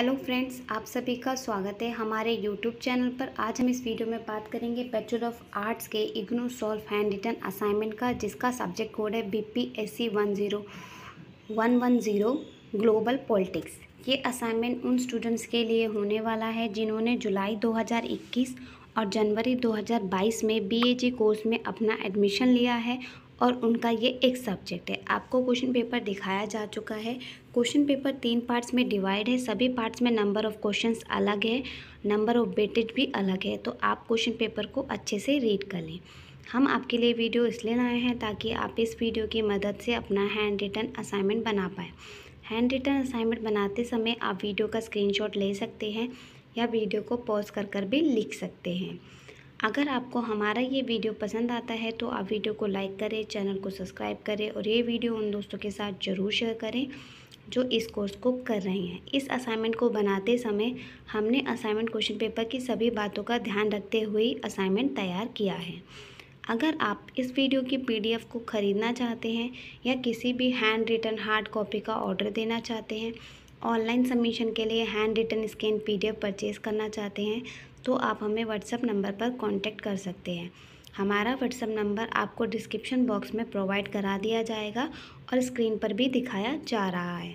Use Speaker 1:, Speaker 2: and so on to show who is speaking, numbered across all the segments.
Speaker 1: hello friends आप सभी का स्वागत है हमारे यूट्यूब चैनल पर आज हम इस वीडियो में बात करेंगे बैचलर ऑफ आर्ट्स के IGNOU solve hand written assignment का जिसका सब्जेक्ट कोड है B P S C one zero one one zero global politics ये असाइनमेंट उन स्टूडेंट्स के लिए होने वाला है जिन्होंने जुलाई दो और जनवरी 2022 में बीएजी कोर्स में अपना एडमिशन लिया है और उनका ये एक सब्जेक्ट है आपको क्वेश्चन पेपर दिखाया जा चुका है क्वेश्चन पेपर तीन पार्ट्स में डिवाइड है सभी पार्ट्स में नंबर ऑफ़ क्वेश्चंस अलग है नंबर ऑफ बेटेड भी अलग है तो आप क्वेश्चन पेपर को अच्छे से रीड कर लें हम आपके लिए वीडियो इसलिए लाए हैं ताकि आप इस वीडियो की मदद से अपना हैंड रिटर्न असाइनमेंट बना पाएँ हैंड रिटर्न असाइनमेंट बनाते समय आप वीडियो का स्क्रीनशॉट ले सकते हैं या वीडियो को पॉज कर कर भी लिख सकते हैं अगर आपको हमारा ये वीडियो पसंद आता है तो आप वीडियो को लाइक करें चैनल को सब्सक्राइब करें और ये वीडियो उन दोस्तों के साथ ज़रूर शेयर करें जो इस कोर्स को कर रहे हैं इस असाइनमेंट को बनाते समय हमने असाइनमेंट क्वेश्चन पेपर की सभी बातों का ध्यान रखते हुए असाइनमेंट तैयार किया है अगर आप इस वीडियो की पीडीएफ को ख़रीदना चाहते हैं या किसी भी हैंड रिटन हार्ड कॉपी का ऑर्डर देना चाहते हैं ऑनलाइन सबमिशन के लिए hand written scan PDF purchase करना चाहते हैं तो आप हमें व्हाट्सअप नंबर पर कॉन्टैक्ट कर सकते हैं हमारा व्हाट्सअप नंबर आपको डिस्क्रिप्शन बॉक्स में प्रोवाइड करा दिया जाएगा और स्क्रीन पर भी दिखाया जा रहा है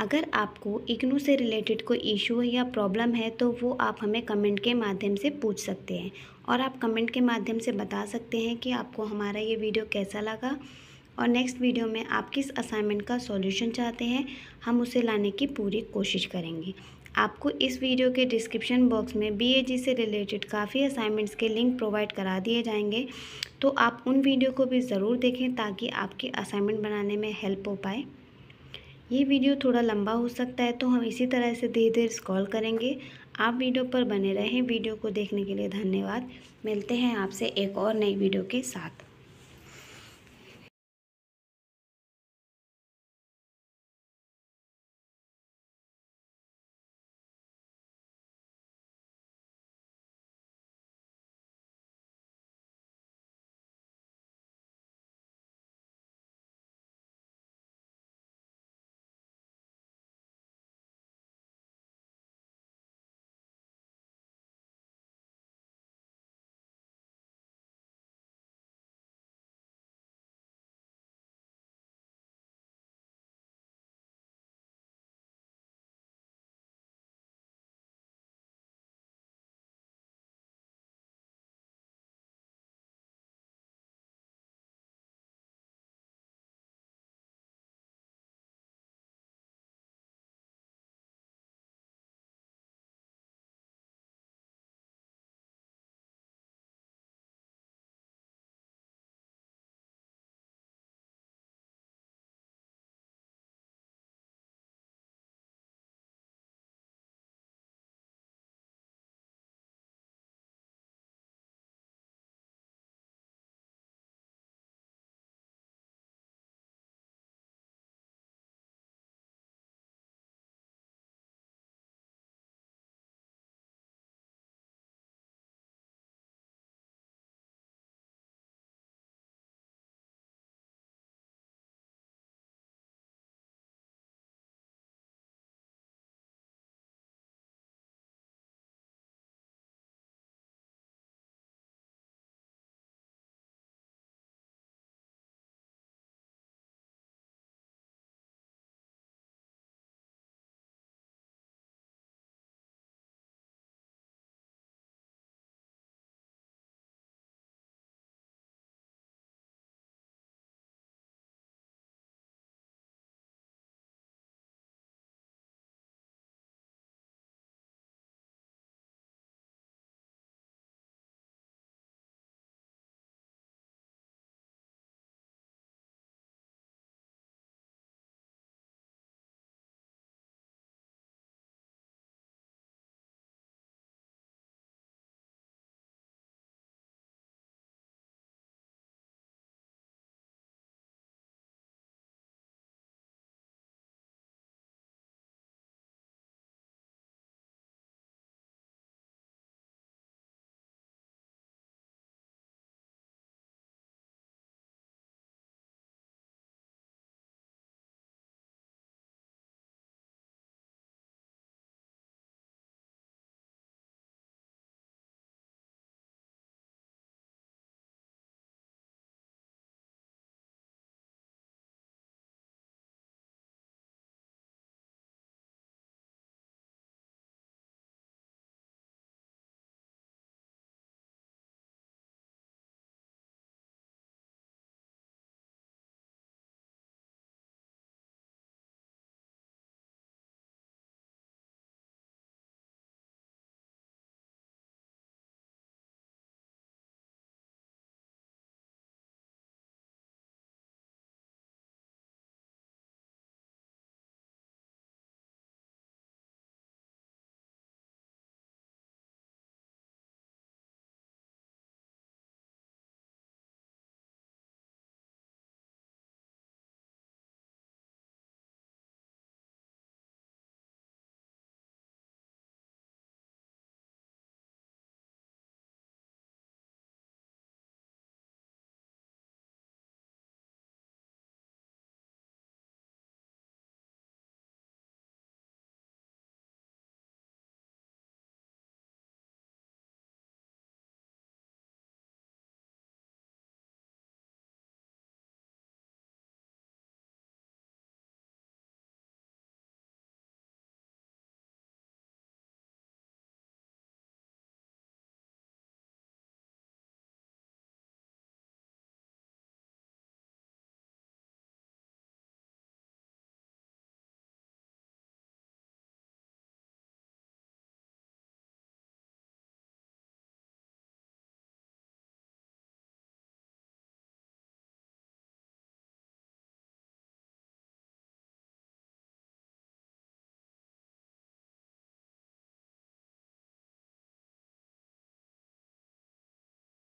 Speaker 1: अगर आपको इग्नू से रिलेटेड कोई इशू या प्रॉब्लम है तो वो आप हमें कमेंट के माध्यम से पूछ सकते हैं और आप कमेंट के माध्यम से बता सकते हैं कि आपको हमारा ये वीडियो कैसा लगा और नेक्स्ट वीडियो में आप किस असाइनमेंट का सॉल्यूशन चाहते हैं हम उसे लाने की पूरी कोशिश करेंगे आपको इस वीडियो के डिस्क्रिप्शन बॉक्स में बीएजी से रिलेटेड काफ़ी असाइनमेंट्स के लिंक प्रोवाइड करा दिए जाएंगे तो आप उन वीडियो को भी ज़रूर देखें ताकि आपकी असाइनमेंट बनाने में हेल्प हो पाए ये वीडियो थोड़ा लंबा हो सकता है तो हम इसी तरह से धीरे धीरे स्क्रॉल करेंगे आप वीडियो पर बने रहें वीडियो को देखने के लिए धन्यवाद मिलते हैं आपसे एक और नई वीडियो के साथ